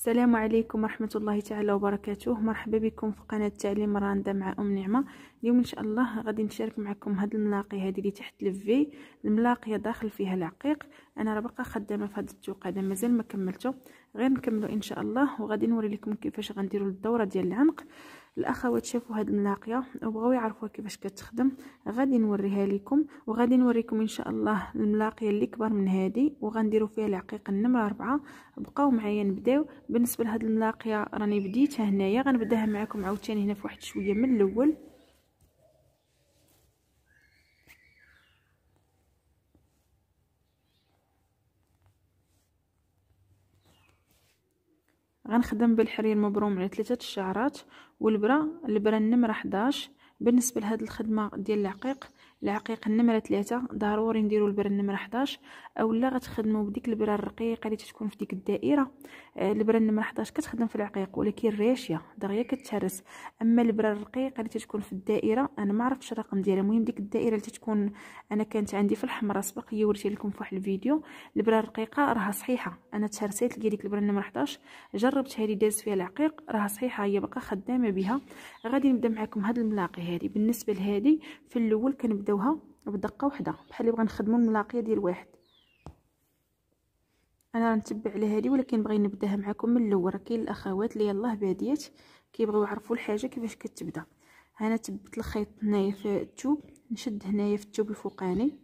السلام عليكم ورحمة الله تعالى وبركاته مرحبا بكم في قناة تعليم راندا مع أم نعمة اليوم إن شاء الله غادي نشارك معكم هاد الملاقي هادي اللي تحت الفي الملاقية داخل فيها العقيق أنا راه باقا خدامة في هاد التوقع هذا مازال ما كملته غير نكملو إن شاء الله وغادي نوري لكم كيفاش غنديرو الدورة ديال العنق الاخوات شافوا هاد الملاقيه وبغاو يعرفوها كيفاش كتخدم غادي نوريها لكم وغادي نوريكم ان شاء الله الملاقيه اللي كبر من هادي وغنديروا فيها العقيق النمره أربعة بقاو معايا نبداو بالنسبه لهاد الملاقيه راني بديتها هنايا غنبداها معكم عاوتاني هنا في واحد شويه من الاول غنخدم بالحرير مبروم على ثلاثه الشعرات والبره البره النمره 11 بالنسبه لهاد الخدمه ديال العقيق العقيق النمره تلاتة ضروري نديرو البر النمره 11 اولا غتخدمو بديك البره الرقيقه اللي تتكون في ديك الدائره آه، البره النمره 11 كتخدم في العقيق ولكن الراشيه دغيا كتهرس اما البره الرقيقه اللي تتكون في الدائره انا ما عرفتش الرقم ديالها المهم ديك الدائره اللي تتكون انا كانت عندي في الحمراء سبق هي وريت لكم في واحد الفيديو البره الرقيقه راها صحيحه انا تهرسيت لقيت ديك البره النمره 11 جربت هادي داز فيها العقيق راها صحيحه هي باقا خدامه بها غادي نبدا معاكم هاد الملاقي هادي بالنسبه لهادي في الاول كنبدا نبداوها بدقه وحده بحال اللي بغا نخدموا الملاقيه ديال واحد انا نتبع على هذه ولكن بغي نبداها معكم من الاول كاين الاخوات اللي يلاه باديات كيبغيو يعرفوا الحاجه كيفاش كتبدا انا تبت الخيط هنايا في الثوب نشد هنايا في الثوب الفوقاني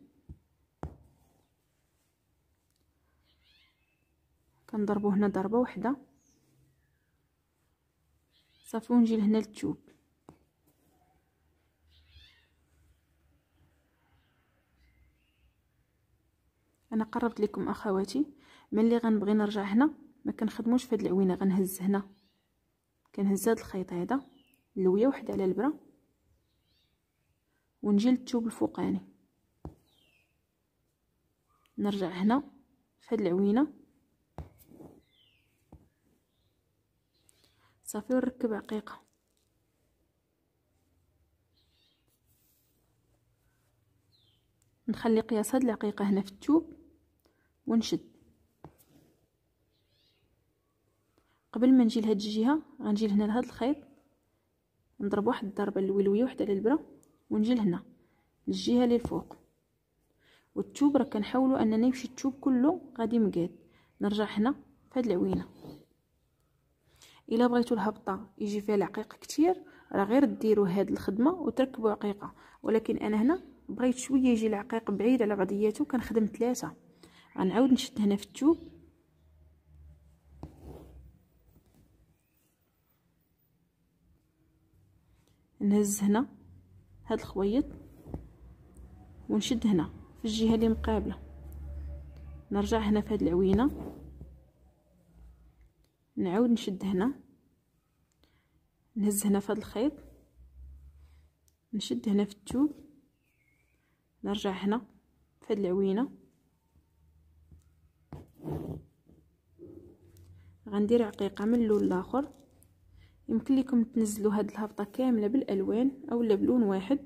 كنضربو هنا ضربه واحده صافي ونجي لهنا للثوب انا قربت لكم اخواتي ملي غنبغي نرجع هنا ما كنخدموش في هاد العوينه غنهز هنا كنهز هاد الخيط هذا اللويه وحده على البره ونجي للثوب الفوقاني نرجع هنا في هاد العوينه صافي ونركب عقيقه نخلي قياس هاد العقيقه هنا في الثوب ونشد قبل ما نجي لهاد الجهه غنجي لهنا لهاد الخيط نضرب واحد الضربه الولويه وحده على البره ونجي لهنا للجهه اللي الفوق والثوب راه كنحاولوا اننا يمشي الثوب كله غادي مقاد نرجع هنا فهاد العوينه الا بغيتو الهبطه يجي فيها العقيق كتير راه غير ديروا هاد الخدمه وتركبوا عقيقه ولكن انا هنا بغيت شويه يجي العقيق بعيد على بعضياته كنخدم ثلاثه غنعاود نشد هنا في التوب نهز هنا هاد الخويط ونشد هنا في الجهه اللي مقابله نرجع هنا في هاد العوينه نعاود نشد هنا نهز هنا في هاد الخيط نشد هنا في التوب نرجع هنا في هاد العوينه غندير عقيقه من اللون الاخر يمكن لكم تنزلوا هاد الهبطه كامله بالالوان اولا بلون واحد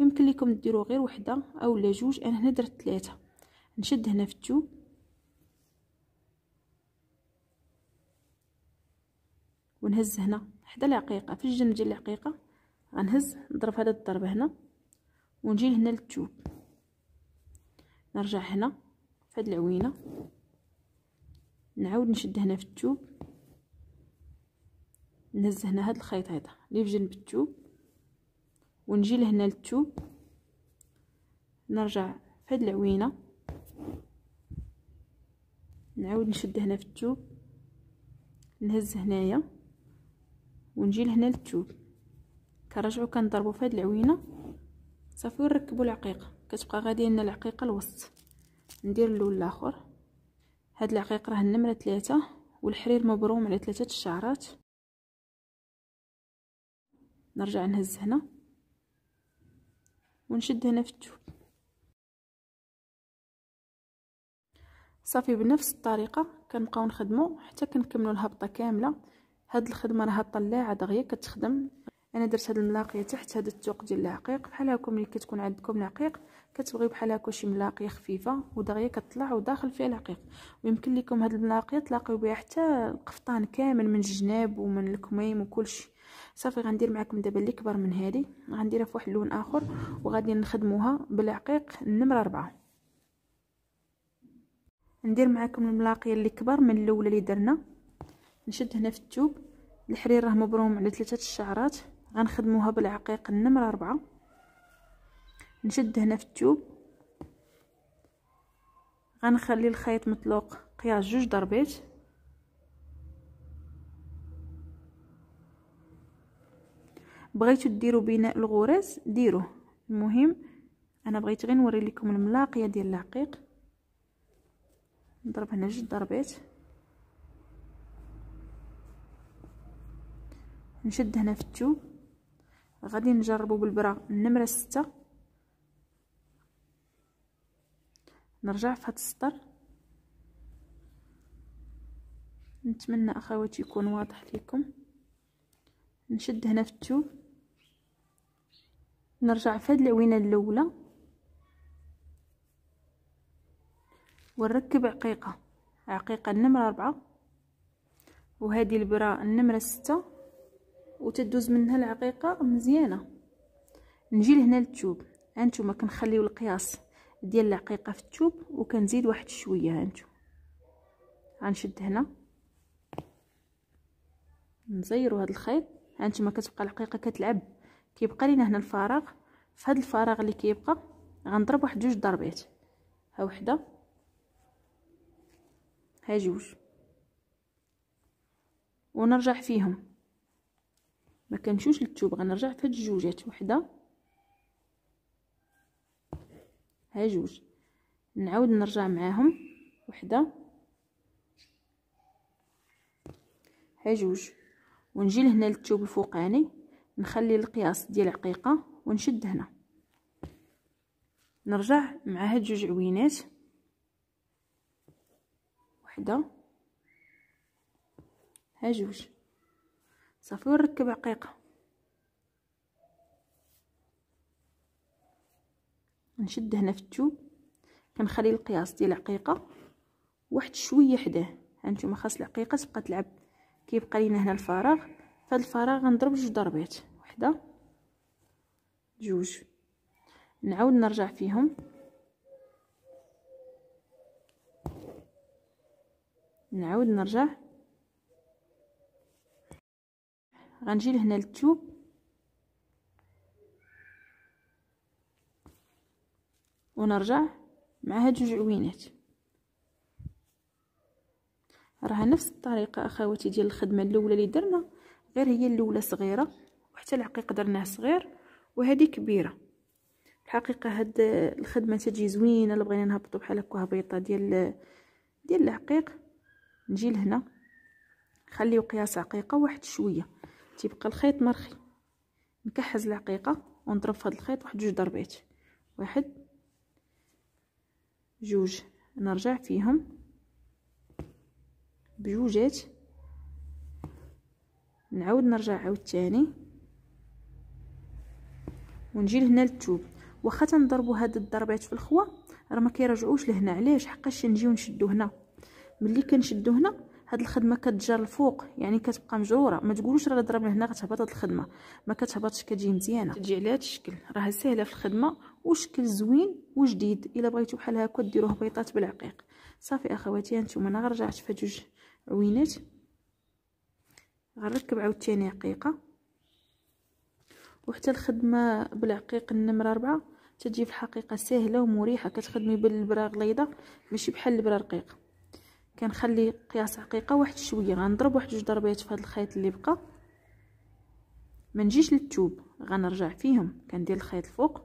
ويمكن لكم ديروا غير وحده اولا جوج انا هنا درت ثلاثه نشد هنا في التوب ونهز هنا حدا العقيقه في الجنب ديال العقيقه غنهز نضرب هذا الضرب هنا ونجي هنا للتوب نرجع هنا في هاد العوينه نعاود نشد هنا في التوب نهز هنا هاد الخيط هذا اللي في جنب التوب ونجي لهنا للتوب نرجع في هاد العوينه نعاود نشد هنا في التوب نهز هنايا ونجي لهنا للتوب كنرجعو كنضربو في هاد العوينه صافي ونركبو العقيقه كتبقى غادي لنا العقيقه الوسط ندير اللون الاخر هاد العقيق راه النمرة ثلاثة والحرير مبروم على ثلاثة الشعرات نرجع نهز هنا ونشد هنا في التوب صافي بنفس الطريقة كنبقاو نخدمو حتى كنكملو الهبطة كاملة هاد الخدمة راها طلاعة دغيا كتخدم انا درت هاد الملاقيه تحت هاد الثوق ديال العقيق بحال هاكم ملي كتكون عندكم العقيق كتبغي بحال هاكا شي ملاقيه خفيفه ودغيا كطلع وداخل فيها العقيق ويمكن لكم هاد الملاقيه تلاقيو بها حتى القفطان كامل من الجناب ومن الكميم وكلشي صافي غندير معكم دابا اللي كبر من هادي غنديرها في واحد اللون اخر وغادي نخدموها بالعقيق النمره أربعة ندير معكم الملاقيه اللي كبر من الاولى اللي درنا نشد هنا في الثوب الحرير راه مبروم على ثلاثه الشعرات غنخدموها بالعقيق النمرة ربعة نشد هنا في التوب غنخلي الخيط مطلوق قياس جوج ضربات بغيتو ديروا بناء الغراز ديروه المهم انا بغيت غير نوري لكم الملاقيه ديال العقيق نضرب هنا جوج ضربات نشد هنا في التوب غادي نجربو بالبرا النمره ستة نرجع في هاد السطر نتمنى اخواتي يكون واضح ليكم نشد هنا في التوب نرجع في هاد العوينه الاولى ونركب عقيقه عقيقه النمره أربعة وهذه البرا النمره ستة وتدوز منها العقيقه مزيانه نجي لهنا للتوب هانتوما كنخليو القياس ديال العقيقه في التوب وكنزيد واحد شويه هانتو غنشد هنا نزيرو هذا الخيط هانتوما كتبقى العقيقه كتلعب كيبقى لينا هنا الفراغ في هذا الفراغ اللي كيبقى غنضرب واحد جوج ضربات ها وحده ها جوج ونرجع فيهم ما كنمشيوش للثوب غنرجع فهاد الجوجات وحده ها جوج نعاود نرجع معاهم وحده ها جوج ونجي لهنا للثوب الفوقاني نخلي القياس ديال العقيقه ونشد هنا نرجع مع هاد جوج عوينات وحده ها جوج صافي ونركب عقيقة نشد هنا في التوب كنخلي القياس ديال العقيقة واحد شوية حداه هانتوما خاص العقيقة تبقى تلعب كيبقى لينا هنا الفراغ فهاد الفراغ غنضرب جوج ضربات وحدة جوج نعاود نرجع فيهم نعاود نرجع غنجي لهنا للتوب ونرجع مع هاد جوج عوينات راه نفس الطريقه اخواتي ديال الخدمه الاولى اللي درنا غير هي الاولى صغيره وحتى العقيق درناه صغير وهذه كبيره الحقيقه هاد الخدمه تجي زوينه اللي بغينا نهبطو بحال هكا هبيطه ديال ديال العقيق نجي لهنا خليو قياس عقيقه واحد شويه تيبقى الخيط مرخي نكحز العقيقه ونضرب في هذا الخيط واحد جوج ضربات واحد جوج نرجع فيهم بجوجات نعاود نرجع عاود تاني ونجي لهنا للثوب واخا تنضربوا هاد الضربات في الخوا راه ما كيرجعوش لهنا علاش حقاش نجيو نشدو هنا ملي كنشدو هنا هاد الخدمه كتجر الفوق يعني كتبقى مجروره ما تقولوش راه ضرب من هنا غتهبط هاد الخدمه ما كتهبطش كتجي مزيانه كتجي على هاد الشكل راه سهله في الخدمه وشكل زوين وجديد الا بغيتو بحال هكا ديروه بيطات بالعقيق صافي اخواتي هانتوما انا رجعت في جوج عوينات غنركب عاوتاني عقيقه وحتى الخدمه بالعقيق النمره 4 تجي في الحقيقه سهله ومريحه كتخدمي بالبره غليظه ماشي بحال البرا رقيقه كنخلي قياس عقيقه واحد شويه غنضرب واحد جوج ضربات في هذا الخيط اللي بقى ما نجيش للثوب غنرجع فيهم كندير الخيط الفوق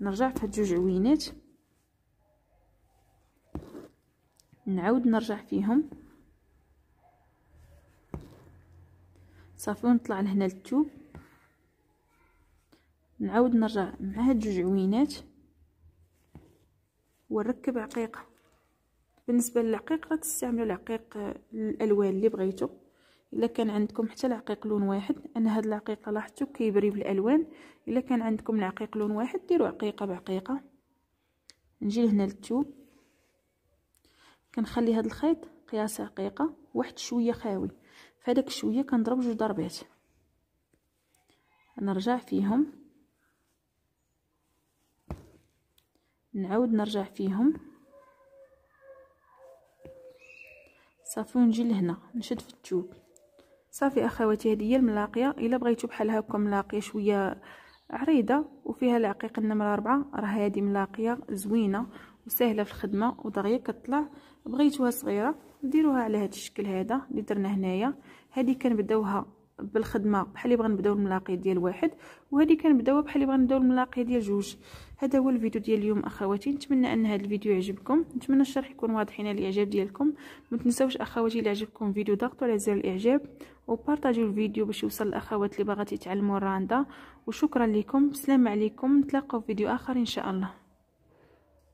نرجع في هاد جوج عوينات نعاود نرجع فيهم صافي ونطلع لهنا للثوب نعاود نرجع مع هاد جوج عوينات ونركب عقيقه بالنسبه للعقيق غتستعملوا العقيق آه، الالوان اللي بغيتو الا كان عندكم حتى العقيق لون واحد انا هاد العقيق لاحظتو كيبري بالالوان الا كان عندكم العقيق لون واحد ديروا عقيقه بعقيقه نجي لهنا للثوب كنخلي هاد الخيط قياس عقيقه واحد شويه خاوي فهداك شويه كنضرب جوج ضربات نرجع فيهم نعاود نرجع فيهم صافي ونجي لهنا نشد في التوب صافي اخواتي هذه هي الملاقيه الا بغيتو بحال هكا ملاقيه شويه عريضه وفيها العقيق النمره أربعة راه هذه ملاقيه زوينه وسهله في الخدمه ودغيا كطلع بغيتوها صغيره ديروها على هذا الشكل هذا اللي درنا هنايا هذه كنبداوها بالخدمه بحال اللي بغا نبداو الملاقيه ديال واحد وهادي كنبداو بحال اللي بغا نبداو الملاقيه ديال جوج هذا هو الفيديو ديال اليوم اخواتي نتمنى ان هذا الفيديو يعجبكم نتمنى الشرح يكون واضح على الاعجاب ديالكم ما تنساوش اخواتي الا عجبكم الفيديو ضغطوا على زر الاعجاب وبارطاجيو الفيديو باش يوصل الاخوات اللي باغات يتعلموا الراندا وشكرا لكم بسلام عليكم نتلاقاو في فيديو اخر ان شاء الله